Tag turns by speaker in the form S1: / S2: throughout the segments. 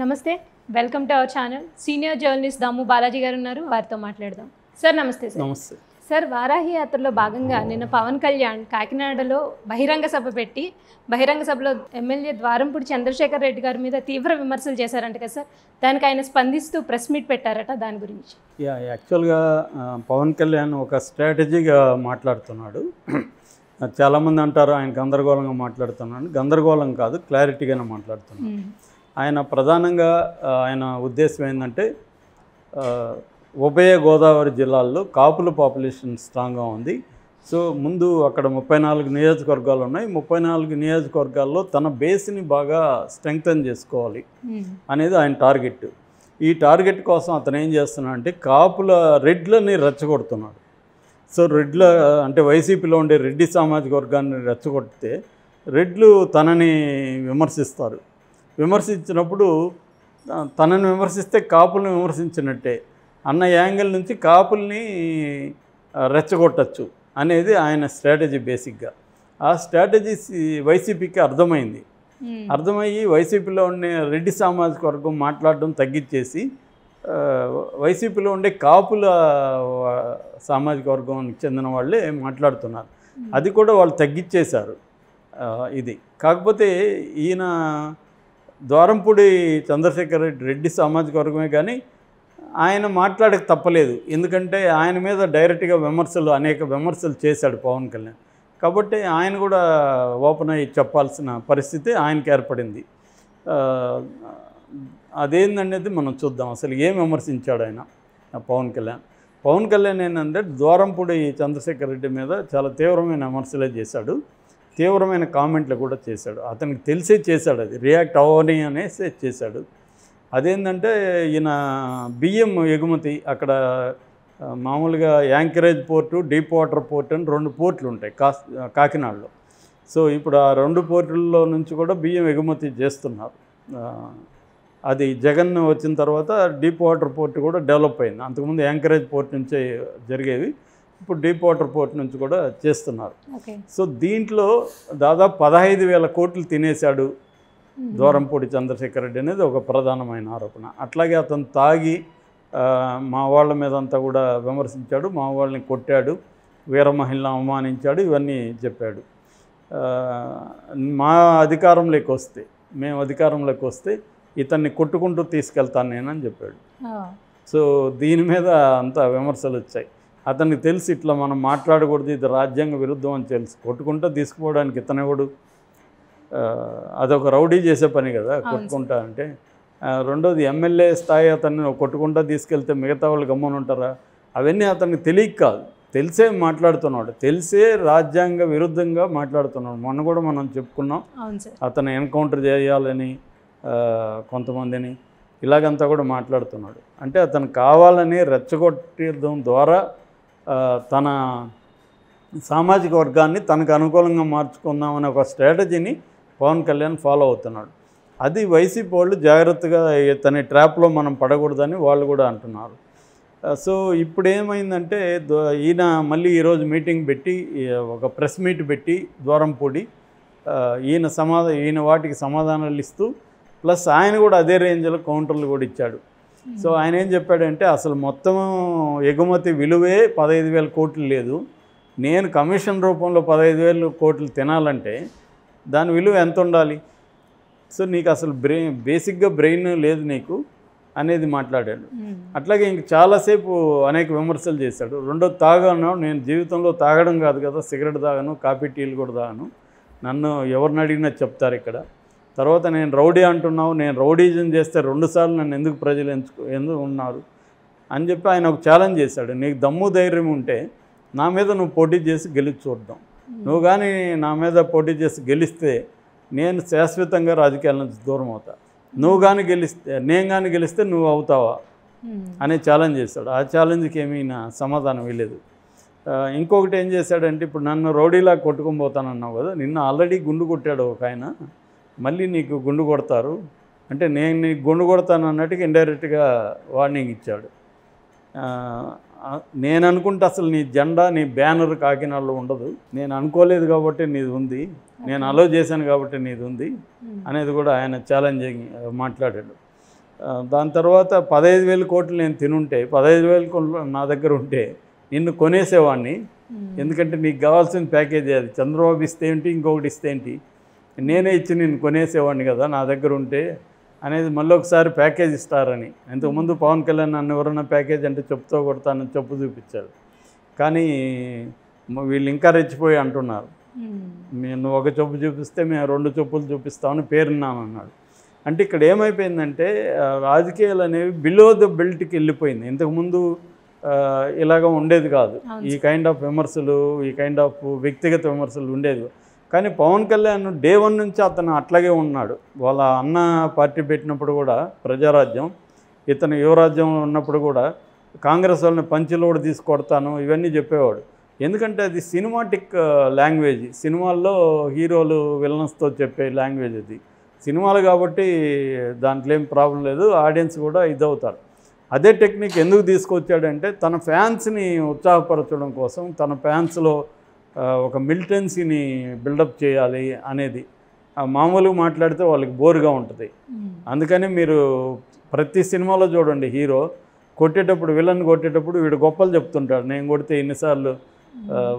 S1: నమస్తే welcome to our channel senior journalist Damu Balaji గారు ఉన్నారు వారితో మాట్లాడదాం సార్ నమస్తే సార్ నమస్తే సార్ వారాహి యాత్రలో భాగంగా నిన్న పవన్ కళ్యాణ్ కాకినాడలో బహిరంగ సభ పెట్టి బహిరంగ సభలో ఎమ్మెల్యే ద్వారంపూడి చంద్రశేఖర్ రెడ్డి గారి మీద తీవ్ర విమర్శలు చేశారంట కదా సార్ దానికి ఆయన స్పందిస్తూ ప్రెస్ మీట్ పెట్టారట దాని గురించి యా యాక్చువల్గా పవన్ కళ్యాణ్ ఒక స్ట్రాటజీగా మాట్లాడుతున్నాడు చాలామంది అంటారు ఆయన గందరగోళంగా మాట్లాడుతున్నాడు గందరగోళం కాదు క్లారిటీగానే మాట్లాడుతున్నాడు ఆయన ప్రధానంగా ఆయన ఉద్దేశం ఏంటంటే ఉభయ గోదావరి జిల్లాల్లో కాపుల పాపులేషన్ స్ట్రాంగ్గా ఉంది సో ముందు అక్కడ ముప్పై నాలుగు నియోజకవర్గాలు ఉన్నాయి ముప్పై నాలుగు నియోజకవర్గాల్లో తన బేస్ని బాగా స్ట్రెంగ్తన్ చేసుకోవాలి hmm. అనేది ఆయన టార్గెట్ ఈ టార్గెట్ కోసం అతను ఏం చేస్తున్నాడు అంటే కాపుల రెడ్లని రెచ్చగొడుతున్నాడు సో రెడ్ల అంటే వైసీపీలో ఉండే రెడ్డి సామాజిక వర్గాన్ని రెచ్చగొడితే రెడ్లు తనని విమర్శిస్తారు విమర్శించినప్పుడు తనని విమర్శిస్తే కాపుల్ని విమర్శించినట్టే అన్న యాంగిల్ నుంచి కాపుల్ని రెచ్చగొట్టచ్చు అనేది ఆయన స్ట్రాటజీ బేసిక్గా ఆ స్ట్రాటజీ వైసీపీకి అర్థమైంది అర్థమయ్యి వైసీపీలో ఉండే రెడ్డి సామాజిక వర్గం మాట్లాడడం తగ్గించేసి వైసీపీలో ఉండే కాపుల సామాజిక వర్గానికి చెందిన వాళ్ళే మాట్లాడుతున్నారు అది కూడా వాళ్ళు తగ్గించేశారు ఇది కాకపోతే ఈయన దోరంపూడి చంద్రశేఖర్ రెడ్డి సామాజిక వర్గమే కానీ ఆయన మాట్లాడక తప్పలేదు ఎందుకంటే ఆయన మీద డైరెక్ట్గా విమర్శలు అనేక విమర్శలు చేశాడు పవన్ కళ్యాణ్ కాబట్టి ఆయన కూడా ఓపెన్ అయ్యి చెప్పాల్సిన పరిస్థితి ఆయనకి ఏర్పడింది అదేందనేది మనం చూద్దాం అసలు ఏం విమర్శించాడు ఆయన పవన్ కళ్యాణ్ పవన్ కళ్యాణ్ ఏంటంటే ద్వారంపూడి చంద్రశేఖర్ రెడ్డి మీద చాలా తీవ్రమైన విమర్శలే చేశాడు తీవ్రమైన కామెంట్లు కూడా చేశాడు అతనికి తెలిసే చేశాడు అది రియాక్ట్ అవ్వని అనేసి చేశాడు అదేంటంటే ఈయన బియ్యం ఎగుమతి అక్కడ మామూలుగా anchorage port deep water port అని రెండు పోర్ట్లు ఉంటాయి కా కాకినాడలో సో ఇప్పుడు ఆ రెండు పోర్టుల్లో నుంచి కూడా బియ్యం ఎగుమతి చేస్తున్నారు అది జగన్ వచ్చిన తర్వాత డీప్ వాటర్ పోర్ట్ కూడా డెవలప్ అయింది అంతకుముందు యాంకరేజ్ పోర్ట్ నుంచే జరిగేవి ఇప్పుడు డీప్ వాటర్ పోర్ట్ నుంచి కూడా చేస్తున్నారు సో దీంట్లో దాదాపు పదహైదు వేల కోట్లు తినేశాడు దూరంపూడి చంద్రశేఖర్ రెడ్డి అనేది ఒక ప్రధానమైన ఆరోపణ అట్లాగే అతను తాగి మా వాళ్ళ మీద అంతా కూడా విమర్శించాడు మా వాళ్ళని కొట్టాడు వీర అవమానించాడు ఇవన్నీ చెప్పాడు మా అధికారంలోకి వస్తే మేము అధికారంలోకి వస్తే ఇతన్ని కొట్టుకుంటూ తీసుకెళ్తాను నేనని చెప్పాడు సో దీని మీద అంత విమర్శలు వచ్చాయి అతనికి తెలిసి ఇట్లా మనం మాట్లాడకూడదు ఇది రాజ్యాంగ విరుద్ధం అని తెలుసు కొట్టుకుంటా తీసుకుపోవడానికి ఇతనేవాడు అదొక రౌడీ చేసే పని కదా కొట్టుకుంటా అంటే రెండోది ఎమ్మెల్యే స్థాయి అతన్ని కొట్టుకుంటా తీసుకెళ్తే మిగతా వాళ్ళు గమ్మని ఉంటారా అవన్నీ అతనికి తెలియక కాదు తెలిసే మాట్లాడుతున్నాడు తెలిసే రాజ్యాంగ విరుద్ధంగా మాట్లాడుతున్నాడు మొన్న కూడా మనం చెప్పుకున్నాం అతను ఎన్కౌంటర్ చేయాలని కొంతమందిని ఇలాగంతా కూడా మాట్లాడుతున్నాడు అంటే అతను కావాలని రెచ్చగొట్టడం ద్వారా తన సామాజిక వర్గాన్ని తనకు అనుకూలంగా మార్చుకుందామనే ఒక స్ట్రాటజీని పవన్ కళ్యాణ్ ఫాలో అవుతున్నాడు అది వైసీపీ వాళ్ళు జాగ్రత్తగా తన ట్రాప్లో మనం పడకూడదని వాళ్ళు కూడా అంటున్నారు సో ఇప్పుడు ఏమైందంటే ఈయన మళ్ళీ ఈరోజు మీటింగ్ పెట్టి ఒక ప్రెస్ మీట్ పెట్టి పూడి ఈయన సమాధా ఈయన వాటికి సమాధానాలు ఇస్తూ ప్లస్ ఆయన కూడా అదే రేంజ్లో కౌంటర్లు కూడా ఇచ్చాడు సో ఆయన ఏం చెప్పాడంటే అసలు మొత్తం ఎగుమతి విలువే పదహైదు వేల కోట్లు లేదు నేను కమిషన్ రూపంలో పదహైదు వేలు కోట్లు తినాలంటే దాని విలువ ఎంత ఉండాలి సో నీకు అసలు బ్రెయిన్ బేసిక్గా బ్రెయిన్ లేదు నీకు అనేది మాట్లాడాడు అట్లాగే ఇంక చాలాసేపు అనేక విమర్శలు చేశాడు రెండో తాగాను నేను జీవితంలో తాగడం కాదు కదా సిగరెట్ తాగను కాఫీ టీలు కూడా తాగను నన్ను ఎవరిని అడిగినా చెప్తారు ఇక్కడ తర్వాత నేను రౌడీ అంటున్నావు నేను రౌడీజం చేస్తే రెండుసార్లు నన్ను ఎందుకు ప్రజలు ఎంచుకు ఎందుకు ఉన్నారు అని చెప్పి ఆయన ఒక ఛాలెంజ్ చేశాడు నీకు దమ్ము ధైర్యం ఉంటే నా మీద నువ్వు పోటీ చేసి గెలిచి చూద్దాం నువ్వు కానీ నా మీద పోటీ చేసి గెలిస్తే నేను శాశ్వతంగా రాజకీయాల నుంచి దూరం అవుతా నువ్వు కానీ గెలిస్తే నేను కానీ గెలిస్తే నువ్వు అవుతావా అనే ఛాలెంజ్ చేశాడు ఆ ఛాలెంజ్కి ఏమైనా సమాధానం వెళ్ళేది ఇంకొకటి ఏం చేశాడంటే ఇప్పుడు నన్ను రౌడీలా కొట్టుకుని పోతానన్నావు కదా నిన్న ఆల్రెడీ గుండు కొట్టాడు ఒక ఆయన మళ్ళీ నీకు గుండు కొడతారు అంటే నేను నీకు గుండు కొడతాను అన్నట్టుగా ఇండైరెక్ట్గా వార్నింగ్ ఇచ్చాడు నేను అనుకుంటే అసలు నీ జెండా నీ బ్యానర్ కాకినాడలో ఉండదు నేను అనుకోలేదు కాబట్టి నీది ఉంది నేను అలో చేశాను కాబట్టి నీది ఉంది అనేది కూడా ఆయన ఛాలెంజింగ్ మాట్లాడాడు దాని తర్వాత పదహైదు వేల కోట్లు నేను తినుంటే పదహైదు వేల కోట్లు నా దగ్గర ఉంటే నిన్ను కొనేసేవాడిని ఎందుకంటే నీకు కావాల్సిన ప్యాకేజీ అది చంద్రబాబు ఇస్తే ఏంటి ఇంకొకటి ఇస్తే ఏంటి నేనే ఇచ్చి నేను కొనేసేవాడిని కదా నా దగ్గర ఉంటే అనేది మళ్ళీ ఒకసారి ప్యాకేజ్ ఇస్తారని ఇంతకుముందు పవన్ కళ్యాణ్ నన్ను ఎవరన్నా ప్యాకేజ్ అంటే చెప్పుతో కొడతానని చెప్పు చూపించారు కానీ వీళ్ళు ఇంకా రెచ్చిపోయి అంటున్నారు నేను ఒక చెప్పు చూపిస్తే మేము రెండు చెప్పులు చూపిస్తామని పేరున్నాను అన్నాడు అంటే ఇక్కడ ఏమైపోయిందంటే రాజకీయాలు అనేవి బిలో ద బెల్ట్కి వెళ్ళిపోయింది ఇంతకుముందు ఇలాగ ఉండేది కాదు ఈ కైండ్ ఆఫ్ విమర్శలు ఈ కైండ్ ఆఫ్ వ్యక్తిగత విమర్శలు ఉండేది కానీ పవన్ కళ్యాణ్ డే వన్ నుంచి అతను అట్లాగే ఉన్నాడు వాళ్ళ అన్న పార్టీ పెట్టినప్పుడు కూడా ప్రజారాజ్యం ఇతను యువరాజ్యంలో ఉన్నప్పుడు కూడా కాంగ్రెస్ వాళ్ళని పంచిలోడు తీసుకొడతాను ఇవన్నీ చెప్పేవాడు ఎందుకంటే అది సినిమాటిక్ లాంగ్వేజ్ సినిమాల్లో హీరోలు విలన్స్తో చెప్పే లాంగ్వేజ్ అది సినిమాలు కాబట్టి దాంట్లో ఏం ప్రాబ్లం లేదు ఆడియన్స్ కూడా ఇదవుతారు అదే టెక్నిక్ ఎందుకు తీసుకొచ్చాడంటే తన ఫ్యాన్స్ని ఉత్సాహపరచడం కోసం తన ఫ్యాన్స్లో ఒక మిలిటెన్సీని బిల్డప్ చేయాలి అనేది మామూలుగా మాట్లాడితే వాళ్ళకి బోరుగా ఉంటుంది అందుకని మీరు ప్రతి సినిమాలో చూడండి హీరో కొట్టేటప్పుడు విలన్ కొట్టేటప్పుడు వీడు గొప్పలు చెప్తుంటాడు నేను కొడితే ఎన్నిసార్లు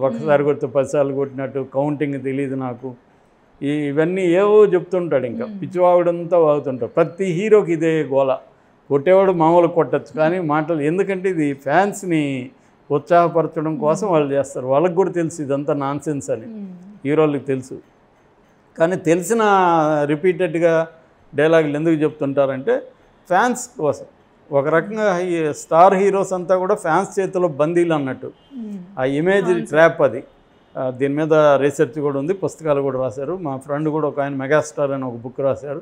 S1: ఒకసారి కొడితే పదిసార్లు కొట్టినట్టు కౌంటింగ్ తెలియదు నాకు ఇవన్నీ ఏవో చెప్తుంటాడు ఇంకా పిచ్చివాగుడంతా వాగుతుంటాడు ప్రతి హీరోకి ఇదే గోల కొట్టేవాడు మామూలు కొట్టచ్చు కానీ మాటలు ఎందుకంటే ఇది ఫ్యాన్స్ని ఉత్సాహపరచడం కోసం వాళ్ళు చేస్తారు వాళ్ళకి కూడా తెలుసు ఇదంతా నాన్సెన్స్ అని హీరోలకు తెలుసు కానీ తెలిసిన రిపీటెడ్గా డైలాగులు ఎందుకు చెప్తుంటారంటే ఫ్యాన్స్ కోసం ఒక రకంగా స్టార్ హీరోస్ అంతా కూడా ఫ్యాన్స్ చేతిలో బందీలు అన్నట్టు ఆ ఇమేజ్ ట్రాప్ అది దీని మీద రీసెర్చ్ కూడా ఉంది పుస్తకాలు కూడా రాశారు మా ఫ్రెండ్ కూడా ఒక ఆయన మెగాస్టార్ అని ఒక బుక్ రాశాడు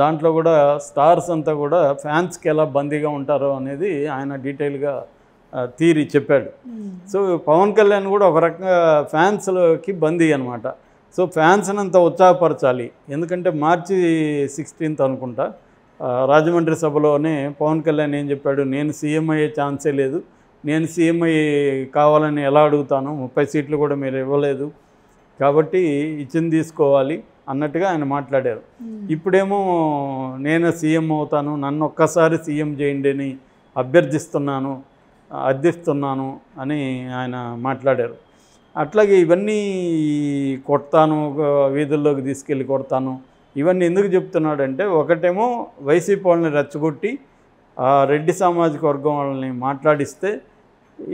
S1: దాంట్లో కూడా స్టార్స్ అంతా కూడా ఫ్యాన్స్కి ఎలా బందీగా ఉంటారో అనేది ఆయన డీటెయిల్గా తీరి చెప్పాడు hmm. సో పవన్ కళ్యాణ్ కూడా ఒక రకంగా ఫ్యాన్స్లోకి బందీ అనమాట సో ఫ్యాన్స్ని అంత ఉత్సాహపరచాలి ఎందుకంటే మార్చి సిక్స్టీన్త్ అనుకుంటా రాజమండ్రి సభలోనే పవన్ కళ్యాణ్ ఏం చెప్పాడు నేను సీఎం అయ్యే ఛాన్సే లేదు నేను సీఎం అయ్యే కావాలని ఎలా అడుగుతాను ముప్పై సీట్లు కూడా మీరు ఇవ్వలేదు కాబట్టి ఇచ్చింది తీసుకోవాలి అన్నట్టుగా ఆయన మాట్లాడారు hmm. ఇప్పుడేమో నేను సీఎం అవుతాను నన్ను ఒక్కసారి సీఎం చేయండి అని అభ్యర్థిస్తున్నాను అర్థిస్తున్నాను అని ఆయన మాట్లాడారు అట్లాగే ఇవన్నీ కొడతాను వీధుల్లోకి తీసుకెళ్ళి కొడతాను ఇవన్నీ ఎందుకు చెప్తున్నాడంటే ఒకటేమో వైసీపీ వాళ్ళని రెచ్చగొట్టి రెడ్డి సామాజిక వర్గం వాళ్ళని మాట్లాడిస్తే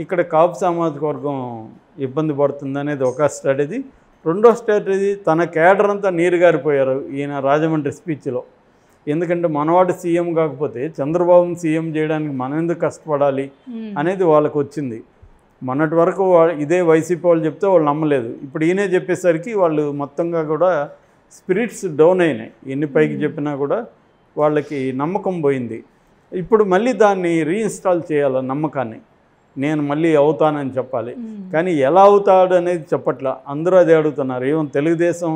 S1: ఇక్కడ కాపు సామాజిక వర్గం ఇబ్బంది పడుతుంది అనేది ఒక స్ట్రాటజీ రెండో స్ట్రాటజీ తన కేడర్ అంతా నీరుగారిపోయారు ఈయన రాజమండ్రి స్పీచ్లో ఎందుకంటే మనవాడు సీఎం కాకపోతే చంద్రబాబు సీఎం చేయడానికి మనం ఎందుకు కష్టపడాలి అనేది వాళ్ళకు వచ్చింది మొన్నటి వరకు ఇదే వైసీపీ వాళ్ళు చెప్తే వాళ్ళు నమ్మలేదు ఇప్పుడు ఈయనే చెప్పేసరికి వాళ్ళు మొత్తంగా కూడా స్పిరిట్స్ డౌన్ అయినాయి ఎన్ని పైకి చెప్పినా కూడా వాళ్ళకి నమ్మకం పోయింది ఇప్పుడు మళ్ళీ దాన్ని రీఇన్స్టాల్ చేయాలి నమ్మకాన్ని నేను మళ్ళీ అవుతానని చెప్పాలి కానీ ఎలా అవుతాడు అనేది చెప్పట్లా అందరూ అదే అడుగుతున్నారు ఏమో తెలుగుదేశం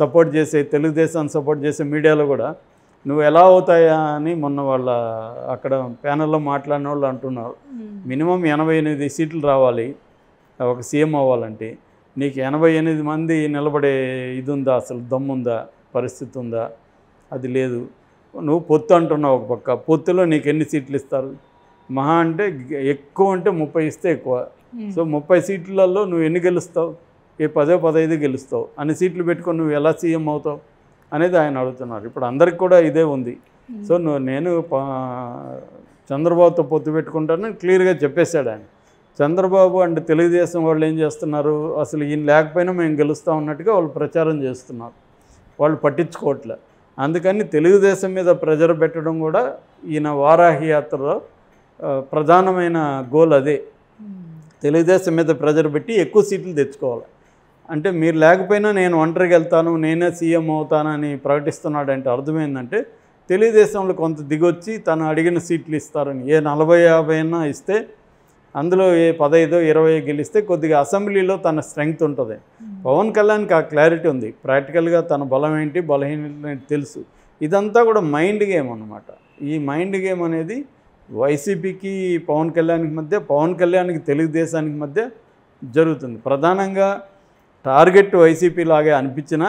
S1: సపోర్ట్ చేసే తెలుగుదేశాన్ని సపోర్ట్ చేసే మీడియాలో కూడా నువ్వు ఎలా అవుతాయా అని మొన్న వాళ్ళ అక్కడ ప్యానల్లో మాట్లాడిన వాళ్ళు అంటున్నారు మినిమం ఎనభై ఎనిమిది సీట్లు రావాలి ఒక సీఎం అవ్వాలంటే నీకు ఎనభై ఎనిమిది మంది నిలబడే ఇది ఉందా అసలు దమ్ముందా పరిస్థితి ఉందా అది లేదు నువ్వు పొత్తు అంటున్నావు ఒక పక్క పొత్తులో నీకు ఎన్ని సీట్లు ఇస్తారు మహా అంటే ఎక్కువ అంటే ముప్పై ఇస్తే ఎక్కువ సో ముప్పై సీట్లలో నువ్వు ఎన్ని గెలుస్తావు ఏ పదో పదహైదు గెలుస్తావు అన్ని సీట్లు పెట్టుకొని నువ్వు ఎలా సీఎం అవుతావు అనేది ఆయన అడుగుతున్నారు ఇప్పుడు అందరికి కూడా ఇదే ఉంది సో నేను చంద్రబాబుతో పొత్తు పెట్టుకుంటాను క్లియర్గా చెప్పేశాడు ఆయన చంద్రబాబు అండ్ తెలుగుదేశం వాళ్ళు ఏం చేస్తున్నారు అసలు ఈయన లేకపోయినా మేము గెలుస్తూ ఉన్నట్టుగా వాళ్ళు ప్రచారం చేస్తున్నారు వాళ్ళు పట్టించుకోవట్లే అందుకని తెలుగుదేశం మీద ప్రెజర్ పెట్టడం కూడా ఈయన వారాహి యాత్రలో ప్రధానమైన గోల్ అదే తెలుగుదేశం మీద ప్రెజర్ పెట్టి ఎక్కువ సీట్లు తెచ్చుకోవాలి అంటే మీరు లేకపోయినా నేను ఒంటరికి వెళ్తాను నేనే సీఎం అవుతానని ప్రకటిస్తున్నాడంటే అర్థమైందంటే తెలుగుదేశంలో కొంత దిగొచ్చి తను అడిగిన సీట్లు ఇస్తారని ఏ నలభై యాభై అయినా ఇస్తే అందులో ఏ పదైదో ఇరవై గెలిస్తే కొద్దిగా అసెంబ్లీలో తన స్ట్రెంగ్త్ ఉంటుంది పవన్ కళ్యాణ్కి ఆ క్లారిటీ ఉంది ప్రాక్టికల్గా తన బలం ఏంటి బలహీనత తెలుసు ఇదంతా కూడా మైండ్ గేమ్ అనమాట ఈ మైండ్ గేమ్ అనేది వైసీపీకి పవన్ కళ్యాణ్కి మధ్య పవన్ కళ్యాణ్కి తెలుగుదేశానికి మధ్య జరుగుతుంది ప్రధానంగా టార్గెట్ వైసీపీ లాగే అనిపించినా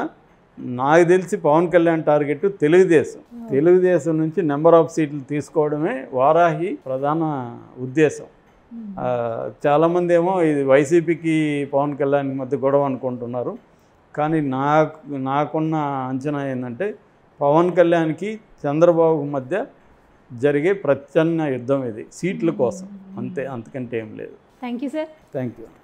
S1: నాకు తెలిసి పవన్ కళ్యాణ్ టార్గెట్ తెలుగుదేశం తెలుగుదేశం నుంచి నెంబర్ ఆఫ్ సీట్లు తీసుకోవడమే వారాహి ప్రధాన ఉద్దేశం చాలామంది ఏమో ఇది వైసీపీకి పవన్ కళ్యాణ్ మధ్య గొడవ అనుకుంటున్నారు కానీ నాకు నాకున్న అంచనా ఏంటంటే పవన్ కళ్యాణ్కి చంద్రబాబు మధ్య జరిగే ప్రచ్ఛన్న యుద్ధం ఇది సీట్ల కోసం అంతే అంతకంటే ఏం లేదు thank you sir thank you